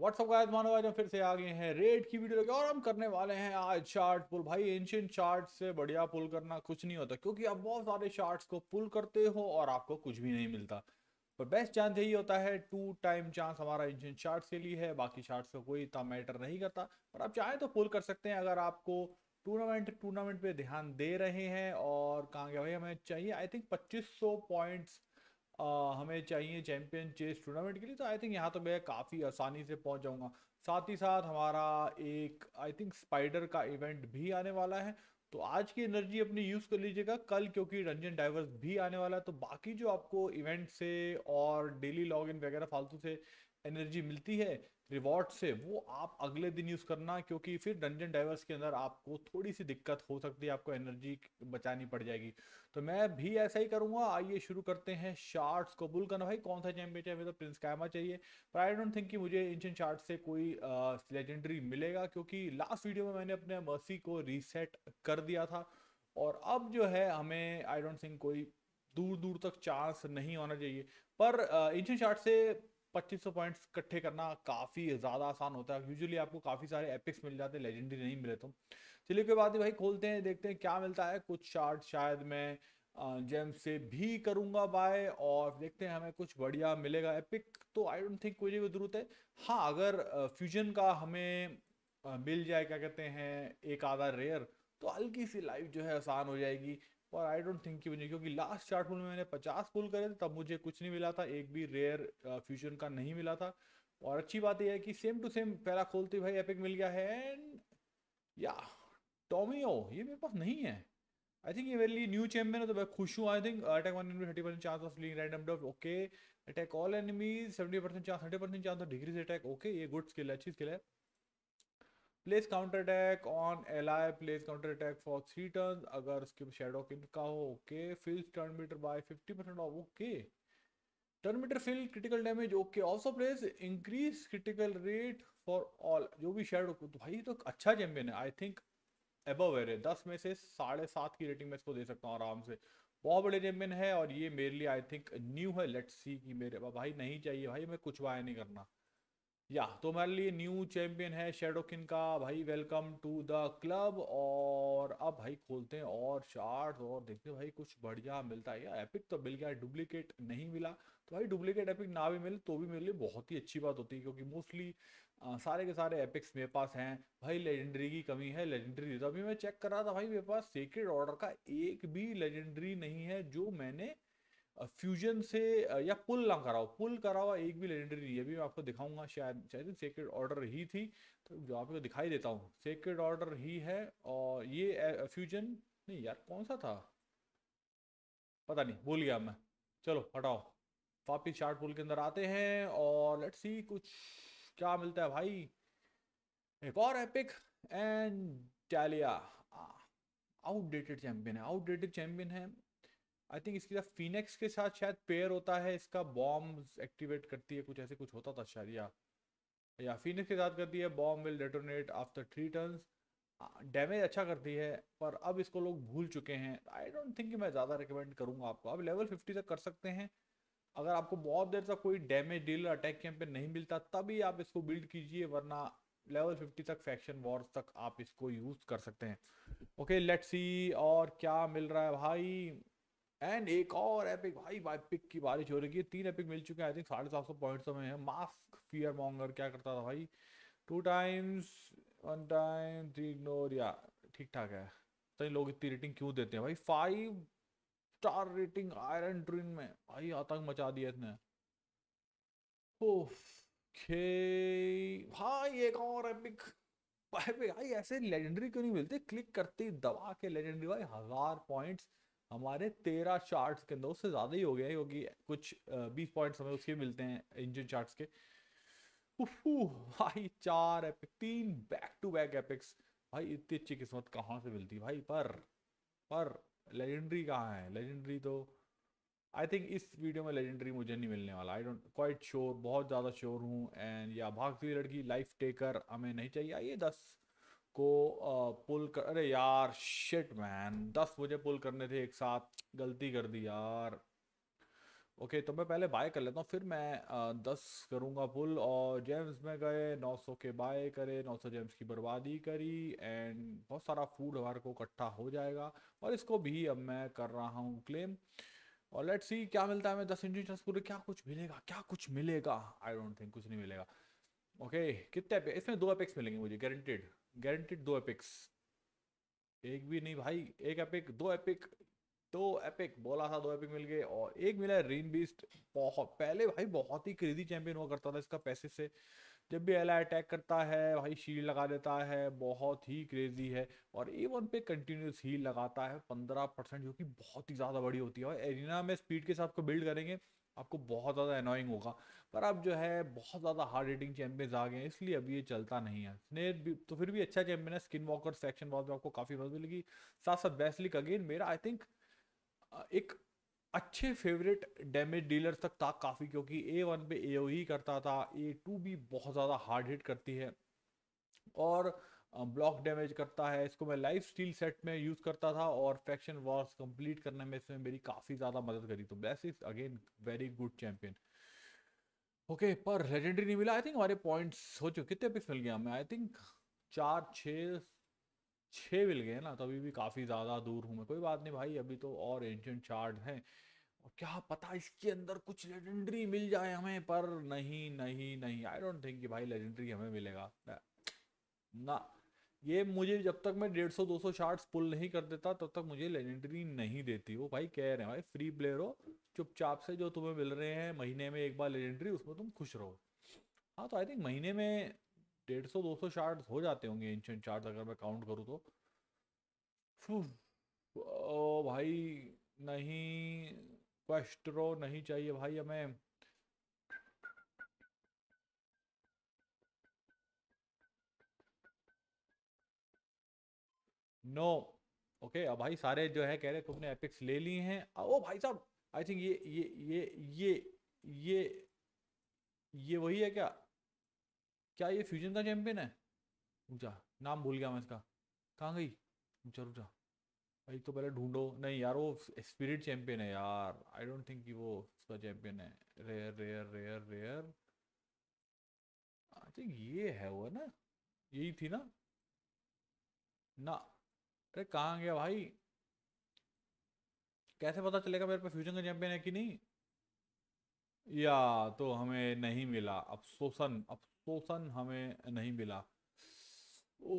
WhatsApp guide मानो आज हम फिर से आ गए हैं रेट की वीडियो लेके और हम करने वाले हैं आज चार्ट पुल भाई एंशियंट चार्ट से बढ़िया पुल करना कुछ नहीं होता क्योंकि आप बहुत सारे चार्ट्स को पुल करते हो और आपको कुछ भी नहीं मिलता पर बेस्ट चांस यही होता है टू टाइम चांस हमारा एंशियंट चार्ट से लिए है बाकी चार्ट्स का कोई इतना मैटर नहीं करता पर आप चाहें तो पुल कर सकते हैं अगर आपको टूर्नामेंट टूर्नामेंट पे ध्यान दे रहे हैं और कहाँ गया भाई हमें चाहिए आई थिंक पच्चीस पॉइंट्स हमें चाहिए चैम्पियन चेस टूर्नामेंट के लिए तो आई थिंक यहाँ तो मैं काफ़ी आसानी से पहुँच जाऊँगा साथ ही साथ हमारा एक आई थिंक स्पाइडर का इवेंट भी आने वाला है तो आज की एनर्जी अपनी यूज़ कर लीजिएगा कल क्योंकि रंजन डाइवर्स भी आने वाला है तो बाकी जो आपको इवेंट से और डेली लॉग इन वगैरह फालतू से एनर्जी मिलती है रिवॉर्ड से वो आप अगले दिन यूज़ करना क्योंकि फिर डंजन डाइवर्स के अंदर आपको थोड़ी सी दिक्कत हो सकती है आपको एनर्जी बचानी पड़ जाएगी तो मैं भी ऐसा ही करूँगा आइए शुरू करते हैं शार्ट्स को बुल करना भाई कौन सा चैम्पियन चाहिए तो प्रिंस कैमा चाहिए पर आई डोंट थिंक कि मुझे इंशन शार्ट से कोई लेजेंडरी मिलेगा क्योंकि लास्ट वीडियो में मैंने अपने मर्सी को रीसेट कर दिया था और अब जो है हमें आई डोंट थिंक कोई दूर दूर तक चांस नहीं होना चाहिए पर इंशन शार्ट से पच्चीस सौ पॉइंट्स इकट्ठे करना काफ़ी ज़्यादा आसान होता है यूजुअली आपको काफ़ी सारे एपिक्स मिल जाते हैं लेजेंडरी नहीं मिले तो चलिए कोई बात नहीं भाई खोलते हैं देखते हैं क्या मिलता है कुछ शार्ट शायद मैं जेम से भी करूँगा बाय और देखते हैं हमें कुछ बढ़िया मिलेगा एपिक तो आई डोंट थिंक कोई भी जरूरत है हाँ अगर फ्यूजन का हमें मिल जाए क्या कहते हैं एक आधा रेयर तो हल्की सी लाइफ जो है आसान हो जाएगी और आई डोंट थिंक कि मुझे क्योंकि लास्ट चार्ट पुल में मैंने पचास पुल करे थे तब मुझे कुछ नहीं मिला था एक भी रेयर फ्यूजन uh, का नहीं मिला था और अच्छी बात यह है कि सेम टू सेम पैरा खोलते भाई एपिक मिल गया है एंड या टोमियो ये मेरे पास नहीं है आई थिंक ये मेरे लिए न्यू चैंपियन है तो मैं खुश हूँ I think attack one enemy thirty percent chance of link random dot okay attack all enemy seventy percent chance hundred percent chance of degrees attack okay ये गुड स्किल है अच्छी स्किल है place counter attack on L I place counter attack for three turn अगर उसके shadow kin का हो okay fills turn meter by fifty percent of okay turn meter fill critical damage okay also place increase critical rate for all जो भी shadow को तो भाई तो अच्छा चैम्पियन है आई थिंक एबव एवरेज दस में से साढ़े सात की रेटिंग मैं इसको दे सकता हूँ आराम से बहुत बड़े चैम्पियन है और ये मेरे लिए आई थिंक न्यू है लेट्स सी कि मेरे भाई नहीं चाहिए भाई मैं कुछ वाया नहीं करना या तो हमारे लिए न्यू चैंपियन है शेडो किन का भाई वेलकम टू द क्लब और अब भाई खोलते हैं और शार्ट और देखते हैं भाई कुछ बढ़िया मिलता है या एपिक तो मिल गया डुप्लीकेट नहीं मिला तो भाई डुप्लीकेट एपिक ना भी मिले तो भी मेरे लिए बहुत ही अच्छी बात होती है क्योंकि मोस्टली सारे के सारे एपिक्स मेरे पास हैं भाई लेजेंडरी की कमी है लेजेंडरी तो अभी मैं चेक कर रहा था भाई मेरे पास सेक्रेड ऑर्डर का एक भी लेजेंडरी नहीं है जो मैंने फ्यूजन से या पुल ना कराओ पुल करावा एक भी लेजेंडरी ये भी मैं आपको दिखाऊंगा शायद शायद सेक्रेड ऑर्डर ही थी तो जो आपको दिखाई देता हूँ सेक्रेड ऑर्डर ही है और ये फ्यूजन नहीं यार कौन सा था पता नहीं भूल गया मैं चलो हटाओ वापिस शार्ट पुल के अंदर आते हैं और लेट सी कुछ क्या मिलता है भाई एक और epic and Talia outdated champion है आउटडेटेड चैंपियन है आई थिंक इसके साथ फिनिक्स के साथ शायद पेयर होता है इसका बॉम्ब एक्टिवेट करती है कुछ ऐसे कुछ होता था शायद या या फिनिक्स के साथ करती है bomb will detonate after three turn damage अच्छा करती है पर अब इसको लोग भूल चुके हैं आई डोंट थिंक मैं ज़्यादा रिकमेंड करूँगा आपको आप लेवल फिफ्टी तक कर सकते हैं अगर आपको बहुत देर तक कोई डैमेज डील अटैक कैंप पे नहीं मिलता तभी आप इसको बिल्ड कीजिए वरना लेवल 50 तक फैक्शन वॉर्स तक आप इसको यूज़ कर सकते हैं ओके लेट्स सी और क्या मिल रहा है भाई एंड एक और एपिक भाई भाई पिक की बारिश हो रही है तीन एपिक मिल चुके हैं आई थिंक साढ़े सात सौ पॉइंट तो में है मास्क फियर मॉन्गर क्या करता था भाई two times one time three ignore या ठीक ठाक है सही लोग इतनी रेटिंग क्यों देते हैं भाई five star rating iron twin में भाई आतंक मचा दिया इसने ओके हाँ, भाई एक और एपिक भाई भाई ऐसे लेजेंडरी क्यों नहीं मिलते क्लिक करते दबा के लेजेंडरी भाई हजार पॉइंट्स हमारे तेरह चार्ट्स के अंदर उससे ज़्यादा ही हो गए क्योंकि कुछ बीस पॉइंट्स हमें उसके मिलते हैं इंजन चार्ट्स के उफू भाई चार एपिक तीन बैक टू बैक एपिक्स भाई इतनी अच्छी किस्मत कहाँ से मिलती भाई पर पर लेजेंडरी कहाँ है लेजेंडरी तो आई थिंक इस वीडियो में लेजेंडरी मुझे नहीं मिलने वाला आई डोंट क्वाइट श्योर बहुत ज़्यादा श्योर हूँ एंड या भागती लड़की लाइफ टेकर हमें नहीं चाहिए आइए दस को पुल कर अरे यार शिट मैन दस बजे पुल करने थे एक साथ गलती कर दी यार ओके तो मैं पहले बाय कर लेता हूँ फिर मैं दस करूँगा पुल और जेम्स में गए नौ सौ के बाय करे नौ सौ जेम्स की बर्बादी करी एंड बहुत सारा फूड हमारे को इकट्ठा हो जाएगा और इसको भी अब मैं कर रहा हूँ क्लेम और लेट्स सी क्या मिलता है हमें दस इंजन चांस पूरे क्या कुछ मिलेगा क्या कुछ मिलेगा आई डोंट थिंक कुछ नहीं मिलेगा ओके okay, कितने इसमें दो अपेक्स मिलेंगे मुझे गारंटेड गारंटेड दो एपिक्स एक भी नहीं भाई एक एपिक दो एपिक दो एपिक बोला था दो एपिक मिल गए और एक मिला रेन बीस्ट बहुत पहले भाई बहुत ही क्रेजी चैंपियन हुआ करता था इसका पैसे से जब भी एला अटैक करता है भाई शील लगा देता है बहुत ही क्रेजी है और ए वन पे कंटिन्यूस हील लगाता है पंद्रह परसेंट जो कि बहुत ही ज़्यादा बड़ी होती है और एरिना में स्पीड के साथ को बिल्ड करेंगे आपको बहुत ज़्यादा अनोइंग होगा पर अब जो है बहुत ज़्यादा हार्ड हिटिंग चैम्पियंस आ गए हैं इसलिए अभी ये चलता नहीं है स्नेर भी तो फिर भी अच्छा चैम्पियन है स्किन वॉकर सेक्शन वॉल में आपको काफ़ी मदद मिलेगी साथ साथ बेस्लिक अगेन मेरा आई थिंक एक अच्छे फेवरेट डैमेज डीलर तक था काफ़ी क्योंकि ए वन पे ए ही e करता था ए टू भी बहुत ज़्यादा हार्ड हिट करती है और ब्लॉक डैमेज करता है इसको मैं लाइफ स्टील सेट में यूज़ करता था और फैक्शन वॉर्स कंप्लीट करने में इसने मेरी काफ़ी ज़्यादा मदद करी तो bless is again very good champion okay पर लेजेंडरी नहीं मिला आई थिंक हमारे पॉइंट्स हो चुके कितने पिक्स मिल गया हमें आई थिंक चार छः छः मिल गए ना तो अभी भी काफ़ी ज़्यादा दूर हूँ मैं कोई बात नहीं भाई अभी तो और एंशेंट चार्ट हैं और क्या पता इसके अंदर कुछ लेजेंडरी मिल जाए हमें पर नहीं नहीं नहीं आई डोंट थिंक कि भाई लेजेंडरी हमें मिलेगा ना ये मुझे जब तक मैं डेढ़ सौ दो सौ शार्ट्स पुल नहीं कर देता तब तक मुझे लेजेंडरी नहीं देती वो भाई कह रहे हैं भाई फ्री प्लेयर हो चुपचाप से जो तुम्हें मिल रहे हैं महीने में एक बार लेजेंडरी उसमें तुम खुश रहो हाँ तो आई थिंक महीने में डेढ़ सौ दो सौ शार्ट हो जाते होंगे एंशंट शार्ट अगर मैं काउंट करूँ तो ओ भाई नहीं क्वेस्ट्रो नहीं चाहिए भाई हमें नो ओके अब भाई सारे जो है कह रहे तुमने एपिक्स ले लिए हैं ओ भाई साहब आई थिंक ये ये ये ये ये ये वही है क्या क्या ये फ्यूजन का चैंपियन है ऊँचा नाम भूल गया मैं इसका कहाँ गई ऊँचा रुक भाई तो पहले ढूंढो नहीं यार वो स्पिरिट चैंपियन है यार आई डोंट थिंक कि वो उसका चैंपियन है rare rare rare rare I think ये है वो ना यही थी ना ना अरे कहाँ गया भाई कैसे पता चलेगा मेरे पे फ्यूजन का चैंपियन है कि नहीं या तो हमें नहीं मिला अफसोसन अफसोसन हमें नहीं मिला ओ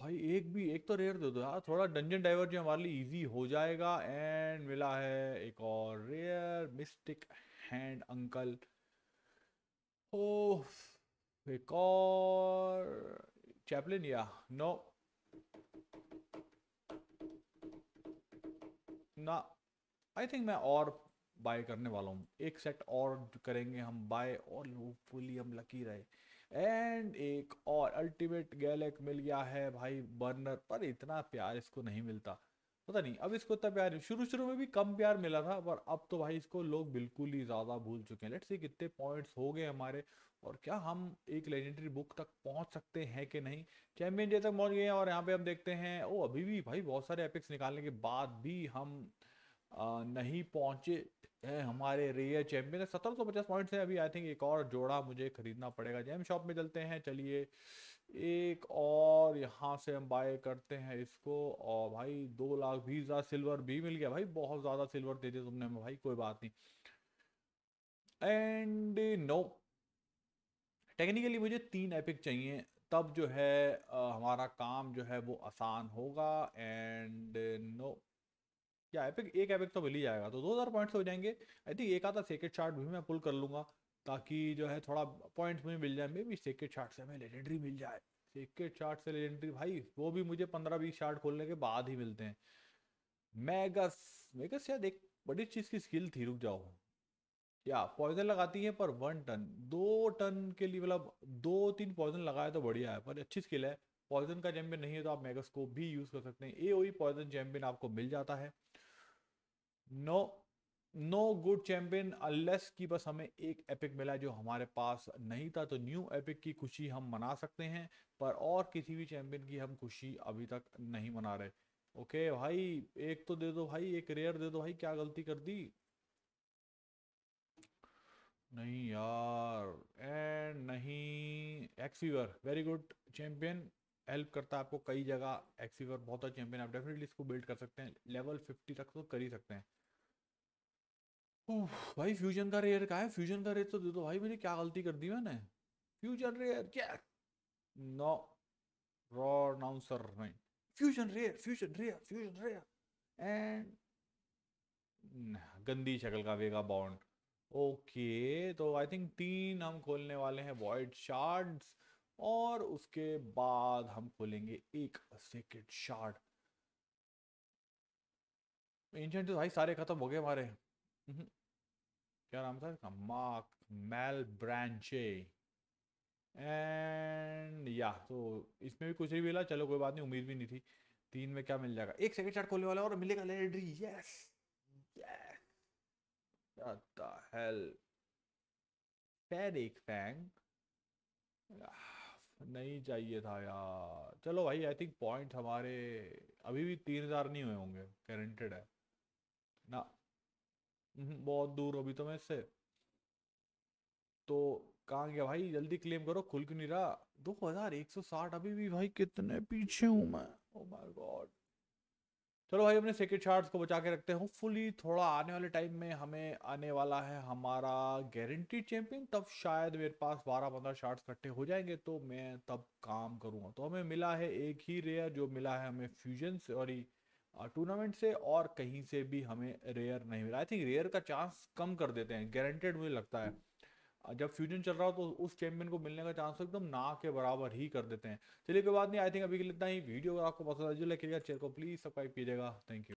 भाई एक भी एक तो रेयर दे दो यार थोड़ा डंजन डाइवर जो हमारे लिए ईजी हो जाएगा एंड मिला है एक और रेयर मिस्टिक हैंड अंकल ओ एक और चैपलिन या नो ना आई थिंक मैं और बाय करने वाला हूँ एक सेट और करेंगे हम बाय और होपफुली हम लकी रहे एंड एक और अल्टीमेट गैलेक मिल गया है भाई बर्नर पर इतना प्यार इसको नहीं मिलता पता नहीं अब इसको इतना प्यार शुरू शुरू में भी कम प्यार मिला था पर अब तो भाई इसको लोग बिल्कुल ही ज़्यादा भूल चुके हैं लेट्स सी कितने पॉइंट्स हो गए हमारे और क्या हम एक लेजेंडरी बुक तक पहुंच सकते हैं कि नहीं चैम्पियन जे तक पहुंच गए हैं और यहाँ पे हम देखते हैं ओ अभी भी भाई बहुत सारे एपिक्स निकालने के बाद भी हम आ, नहीं पहुंचे हैं हमारे रेयर चैम्पियन सत्रह सौ पचास पॉइंट्स हैं अभी आई थिंक एक और जोड़ा मुझे खरीदना पड़ेगा जैम शॉप में चलते हैं चलिए एक और यहाँ से हम बाय करते हैं इसको और भाई दो लाख बीस हजार सिल्वर भी मिल गया भाई बहुत ज्यादा सिल्वर दे दिया तुमने भाई कोई बात नहीं एंड नो टेक्निकली मुझे तीन एपिक चाहिए तब जो है आ, हमारा काम जो है वो आसान होगा एंड नो क्या एपिक एक एपिक तो मिल ही जाएगा तो दो हज़ार पॉइंट हो जाएंगे आई थिंक एक आधा सेकेंड चार्ट भी मैं पुल कर लूंगा ताकि जो है थोड़ा पॉइंट्स मुझे मिल जाए मे बी सेकेंड चार्ट से हमें लेजेंडरी मिल जाए सेकेंड चार्ट से लेजेंडरी भाई वो भी मुझे पंद्रह बीस चार्ट खोलने के बाद ही मिलते हैं मैगस मैगस यार एक बड़ी चीज़ की स्किल थी रुक जाओ या पॉइजन लगाती है पर वन टन दो टन के लिए मतलब दो तीन पॉइजन लगाए तो बढ़िया है पर अच्छी स्किल है पॉइजन का चैम्पियन नहीं है तो आप मेगस को भी यूज़ कर सकते हैं ए ओ पॉइजन चैम्पियन आपको मिल जाता है no no good champion unless की बस हमें एक एपिक मिला जो हमारे पास नहीं था तो न्यू एपिक की खुशी हम मना सकते हैं पर और किसी भी चैंपियन की हम खुशी अभी तक नहीं मना रहे ओके भाई एक तो दे दो भाई एक रेयर दे दो भाई क्या गलती कर दी नहीं यार एंड नहीं एक्सफीवर वेरी गुड चैंपियन हेल्प करता है आपको कई जगह एक्सीवर बहुत अच्छा चैंपियन आप डेफिनेटली इसको बिल्ड कर सकते हैं लेवल फिफ्टी तक तो कर ही सकते हैं भाई फ्यूजन का रेयर का है फ्यूजन का रेयर तो दे दो भाई मेरी क्या गलती कर दी मैंने फ्यूजन रेयर क्या नो प्रोनाउंसर नहीं fusion rare fusion rare fusion rare and गंदी शक्ल का वेगा बॉन्ड ओके तो आई थिंक तीन हम खोलने वाले हैं वॉइड शार्ड्स और उसके बाद हम खोलेंगे एक सेकेंड शार्ड एंशंट भाई सारे खत्म हो गए हमारे क्या नाम था इसका मार्क मेल ब्रांचे एंड या तो इसमें भी कुछ नहीं मिला चलो कोई बात नहीं उम्मीद भी नहीं थी तीन में क्या मिल जाएगा एक सेकंड चार्ट खोलने वाला और मिलेगा legendary yes yes hell ferric fang नहीं चाहिए था यार चलो भाई आई थिंक पॉइंट हमारे अभी भी तीन हज़ार नहीं हुए होंगे गारंटेड है ना हम्म, बहुत दूर हो अभी तो मैं इससे तो कहाँ गया भाई जल्दी क्लेम करो खुल क्यों नहीं रहा दो हजार एक सौ साठ अभी भी भाई कितने पीछे हूं मैं ओ माय गॉड चलो भाई अपने सेकेंड शार्ट्स को बचा के रखते हैं होपफुली थोड़ा आने वाले टाइम में हमें आने वाला है हमारा गारंटी चैंपियन तब शायद मेरे पास बारह पंद्रह शार्ट्स इकट्ठे हो जाएंगे तो मैं तब काम करूंगा तो हमें मिला है एक ही रेयर जो मिला है हमें फ्यूजन सॉरी टूर्नामेंट से और कहीं से भी हमें रेयर नहीं मिला आई थिंक रेयर का चांस कम कर देते हैं गारंटेड मुझे लगता है जब फ्यूजन चल रहा हो तो उस चैंपियन को मिलने का चांस एकदम तो ना के बराबर ही कर देते हैं चलिए कोई बात नहीं आई थिंक अभी के लिए इतना ही वीडियो अगर आपको पसंद आए लाइक करिएगा को प्लीज़ सब्सक्राइब कीजिएगा थैंक यू